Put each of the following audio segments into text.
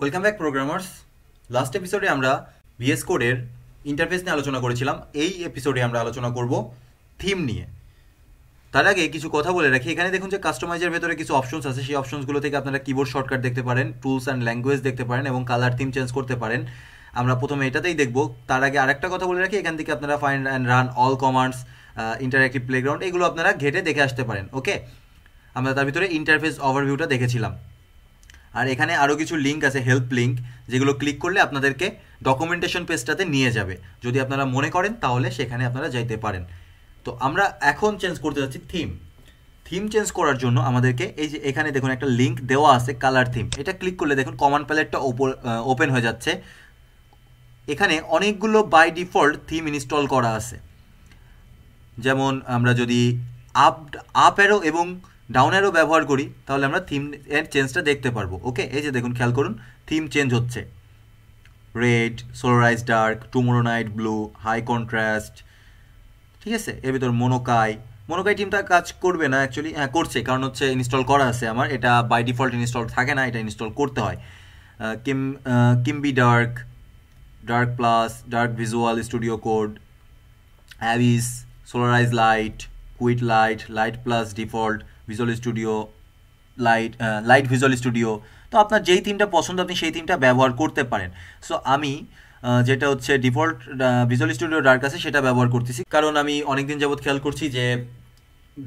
welcome back programmers last এপিসোডে আমরা VS কোডের ইন্টারফেস নিয়ে আলোচনা করেছিলাম এই এপিসোডে আমরা আলোচনা করব থিম নিয়ে তার আগে কিছু কথা বলে রাখি এখানে দেখুন যে কাস্টমাইজের ভেতরে কিছু অপশনস আছে সেই অপশনসগুলো থেকে আপনারা কিবোর্ড শর্টকাট দেখতে পারেন টুলস অ্যান্ড ল্যাঙ্গুয়েজ দেখতে পারেন এবং কালার থিম চেঞ্জ করতে পারেন আমরা প্রথমে এটাতেই দেখব তার আগে আরেকটা কথা বলে রাখি এখান থেকে আপনারা find and run all commands interactive playground এগুলো আপনারা ঘেটে দেখে আসতে পারেন ওকে আমরা তার ভিতরে ইন্টারফেস ওভারভিউটা দেখেছিলাম আর এখানে আরও কিছু লিঙ্ক আছে হেল্প লিঙ্ক যেগুলো ক্লিক করলে আপনাদেরকে ডকুমেন্টেশন পেজটাতে নিয়ে যাবে যদি আপনারা মনে করেন তাহলে সেখানে আপনারা যাইতে পারেন তো আমরা এখন চেঞ্জ করতে যাচ্ছি থিম থিম চেঞ্জ করার জন্য আমাদেরকে এই যে এখানে দেখুন একটা লিঙ্ক দেওয়া আছে কালার থিম এটা ক্লিক করলে দেখুন কমান্ড প্যালেটটা ওপেন হয়ে যাচ্ছে এখানে অনেকগুলো বাই ডিফল্ট থিম ইনস্টল করা আছে যেমন আমরা যদি আপ আপ অ্যারো এবং ডাউন অ্যারো ব্যবহার করি তাহলে আমরা থিম এর চেঞ্জটা দেখতে পারবো ওকে এই যে দেখুন খেয়াল করুন থিম চেঞ্জ হচ্ছে red solarize dark tomorrow night blue high contrast ঠিক আছে এর ভিতর মনোকাই মনোকাই টিমটা কাজ করবে না অ্যাকচুয়ালি হ্যাঁ করছে কারণ হচ্ছে ইনস্টল করা আছে আমার এটা বাই ডিফল্ট ইনস্টল থাকে না এটা ইনস্টল করতে হয় Kim Kimbie dark dark plus dark Visual Studio Code abyss solarize light quiet light light plus default Visual Studio light light Visual Studio তো আপনার যেই থিমটা পছন্দ আপনি সেই থিমটা ব্যবহার করতে পারেন সো আমি যেটা হচ্ছে ডিফল্ট ভিজুয়াল স্টুডিও ডার্ক আছে সেটা ব্যবহার করতেছি কারণ আমি অনেকদিন যাবৎ খেয়াল করছি যে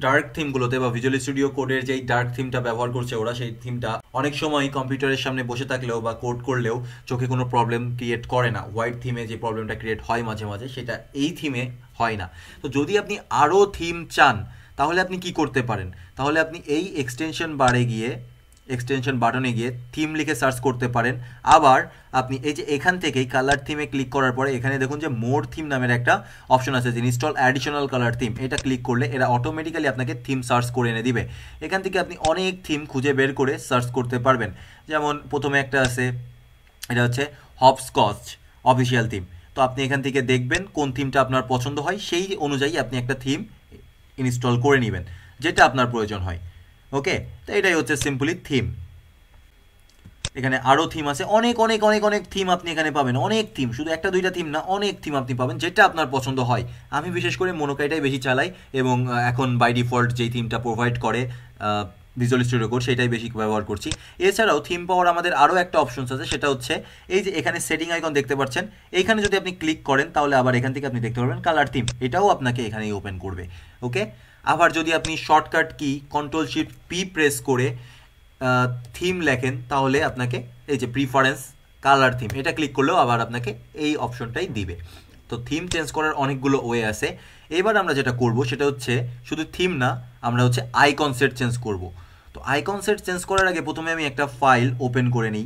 ডার্ক থিমগুলোতে বা ভিজুয়াল স্টুডিও কোডের যেই ডার্ক থিমটা ব্যবহার করছে ওরা সেই থিমটা অনেক সময় কম্পিউটারের সামনে বসে থাকলেও বা কোড করলেও চোখে কোনো প্রবলেম ক্রিয়েট করে না হোয়াইট থিমে যে প্রবলেমটা ক্রিয়েট হয় মাঝে মাঝে সেটা এই থিমে হয় না তো যদি আপনি আরও থিম চান তাহলে আপনি কি করতে পারেন তাহলে আপনি এই এক্সটেনশন বারে গিয়ে এক্সটেনশন বাটনে গিয়ে থিম লিখে সার্চ করতে পারেন আবার আপনি এই যে এখান থেকেই কালার থিমে ক্লিক করার পরে এখানে দেখুন যে মোর থিম নামের একটা অপশন আছে যে ইনস্টল অ্যাডিশনাল কালার থিম এটা ক্লিক করলে এরা অটোমেটিক্যালি আপনাকে থিম সার্চ করে এনে দিবে এখান থেকে আপনি অনেক থিম খুঁজে বের করে সার্চ করতে পারবেন যেমন প্রথমে একটা আছে এটা হচ্ছে হপস্কচ অফিসিয়াল থিম তো আপনি এখান থেকে দেখবেন কোন থিমটা আপনার পছন্দ হয় সেই অনুযায়ী আপনি একটা থিম ইনস্টল করে নেবেন যেটা আপনার প্রয়োজন হয় ওকে তো এটাই হচ্ছে সিম্পলি থিম এখানে আরও থিম আছে অনেক অনেক অনেক অনেক থিম আপনি এখানে পাবেন অনেক থিম শুধু একটা দুইটা থিম না অনেক থিম আপনি পাবেন যেটা আপনার পছন্দ হয় আমি বিশেষ করে মনোকাইটাই বেশি চালাই এবং এখন বাই ডিফল্ট যেই থিমটা প্রোভাইড করে ভিজুয়াল স্টুডিও কোড সেটাই বেশি ব্যবহার করছি এছাড়াও থিম পাওয়ার আমাদের আরও একটা অপশনস আছে সেটা হচ্ছে এই যে এখানে সেটিং আইকন দেখতে পাচ্ছেন এইখানে যদি আপনি ক্লিক করেন তাহলে আবার এখান থেকে আপনি দেখতে পারবেন কালার থিম এটাও আপনাকে এখানেই ওপেন করবে ওকে আবার যদি আপনি shortcut key control shift P press করে থিম লেখেন তাহলে আপনাকে এই যে প্রিফারেন্স কালার থিম এটা ক্লিক করলেও আবার আপনাকে এই অপশনটাই দিবে তো থিম চেঞ্জ করার অনেকগুলো ওয়ে আছে এবার আমরা যেটা করব সেটা হচ্ছে শুধু থিম না আমরা হচ্ছে আইকন সেট চেঞ্জ করবো তো আইকন সেট চেঞ্জ করার আগে প্রথমে আমি একটা ফাইল ওপেন করে নিই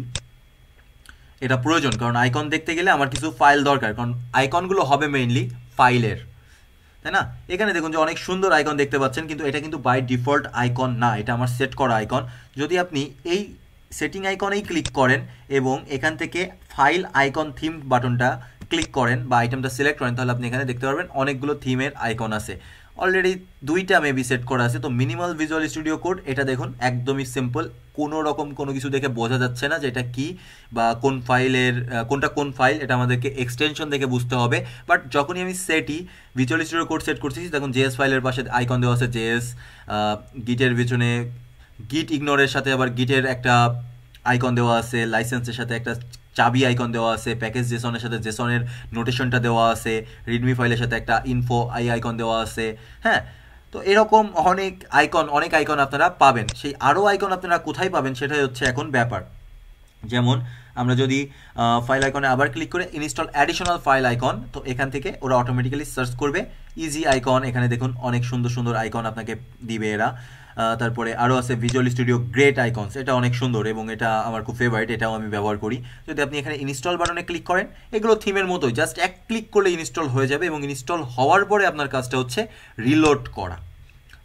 এটা প্রয়োজন কারণ আইকন দেখতে গেলে আমার কিছু ফাইল দরকার কারণ আইকনগুলো হবে মেইনলি ফাইলের তাই না এখানে দেখুন যে অনেক সুন্দর আইকন দেখতে পাচ্ছেন কিন্তু এটা কিন্তু বাই ডিফল্ট আইকন না এটা আমার সেট করা আইকন যদি আপনি এই সেটিং আইকনেই ক্লিক করেন এবং এখান থেকে ফাইল আইকন থিম বাটনটা ক্লিক করেন বা আইটেমটা সিলেক্ট করেন তাহলে আপনি এখানে দেখতে পারবেন অনেকগুলো থিমের আইকন আছে অলরেডি দুইটা মেবি সেট করা আছে তো মিনিমাল ভিজুয়াল স্টুডিও কোড এটা দেখুন একদমই সিম্পল কোনো রকম কোনো কিছু দেখে বোঝা যাচ্ছে না যে এটা কী বা কোন ফাইলের কোনটা কোন ফাইল এটা আমাদেরকে এক্সটেনশন দেখে বুঝতে হবে বাট যখনই আমি সেটই ভিজুয়াল স্টুডিও কোড সেট করছি দেখুন জেএস ফাইলের পাশে আইকন দেওয়া আছে জেএস গিটের পিছনে গিট ইগনোরের সাথে আবার গিটের একটা আইকন দেওয়া আছে লাইসেন্সের সাথে একটা চাবি আইকন দেওয়া আছে প্যাকেজ জেসনের সাথে জেসনের নোটেশনটা দেওয়া আছে রিডমি ফাইলের সাথে একটা ইনফো আই আইকন দেওয়া আছে হ্যাঁ তো এরকম অনেক আইকন অনেক আইকন আপনারা পাবেন সেই আরও আইকন আপনারা কোথায় পাবেন সেটাই হচ্ছে এখন ব্যাপার যেমন আমরা যদি ফাইল আইকনে আবার ক্লিক করে ইনস্টল অ্যাডিশনাল ফাইল আইকন তো এখান থেকে ওরা অটোমেটিক্যালি সার্চ করবে ইজি আইকন এখানে দেখুন অনেক সুন্দর সুন্দর আইকন আপনাকে দিবে এরা তারপরে আরও আছে ভিজুয়াল স্টুডিও গ্রেট আইকনস এটা অনেক সুন্দর এবং এটা আমার খুব ফেভারিট এটাও আমি ব্যবহার করি যদি আপনি এখানে ইনস্টল বাটনে ক্লিক করেন এগুলো থিমের মতোই জাস্ট এক ক্লিক করলে ইনস্টল হয়ে যাবে এবং ইনস্টল হওয়ার পরে আপনার কাজটা হচ্ছে রিলোড করা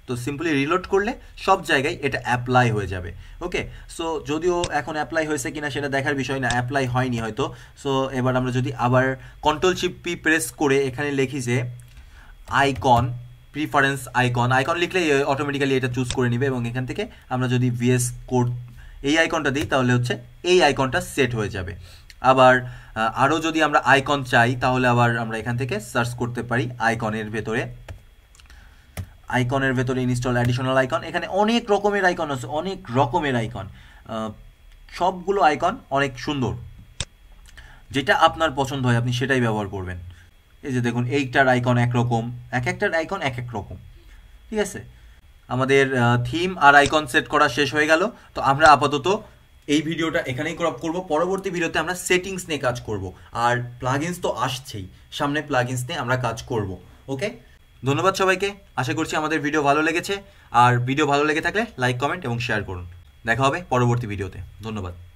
তো সিম্পলি রিলোড করলে সব জায়গায় এটা অ্যাপ্লাই হয়ে যাবে ওকে সো যদিও এখন অ্যাপ্লাই হয়েছে কিনা সেটা দেখার বিষয় না অ্যাপ্লাই হয়নি হয়তো সো এবার আমরা যদি আবার কন্ট্রোল শিপ পি প্রেস করে এখানে লিখি যে আইকন প্রিফারেন্স আইকন আইকন লিখলে অটোমেটিক্যালি এটা চুজ করে নেবে এবং এখান থেকে আমরা যদি ভিএস কোড এই আইকনটা দিই তাহলে হচ্ছে এই আইকনটা সেট হয়ে যাবে আবার আরও যদি আমরা আইকন চাই তাহলে আবার আমরা এখান থেকে সার্চ করতে পারি আইকনের ভেতরে আইকনের ভেতরে ইনস্টল অ্যাডিশনাল আইকন এখানে অনেক রকমের আইকন আছে অনেক রকমের আইকন সবগুলো আইকন অনেক সুন্দর যেটা আপনার পছন্দ হয় আপনি সেটাই ব্যবহার করবেন এই যে দেখুন এইটার আইকন একরকম এক একটার আইকন এক এক রকম ঠিক আছে আমাদের থিম আর আইকন সেট করা শেষ হয়ে গেল তো আমরা আপাতত এই ভিডিওটা এখানেই ক্রপ করব পরবর্তী ভিডিওতে আমরা সেটিংস নিয়ে কাজ করব আর প্লাগিনস তো আসছেই সামনে প্লাগিনস নিয়ে আমরা কাজ করব ওকে ধন্যবাদ সবাইকে আশা করছি আমাদের ভিডিও ভালো লেগেছে আর ভিডিও ভালো লেগে থাকলে লাইক কমেন্ট এবং শেয়ার করুন দেখা হবে পরবর্তী ভিডিওতে ধন্যবাদ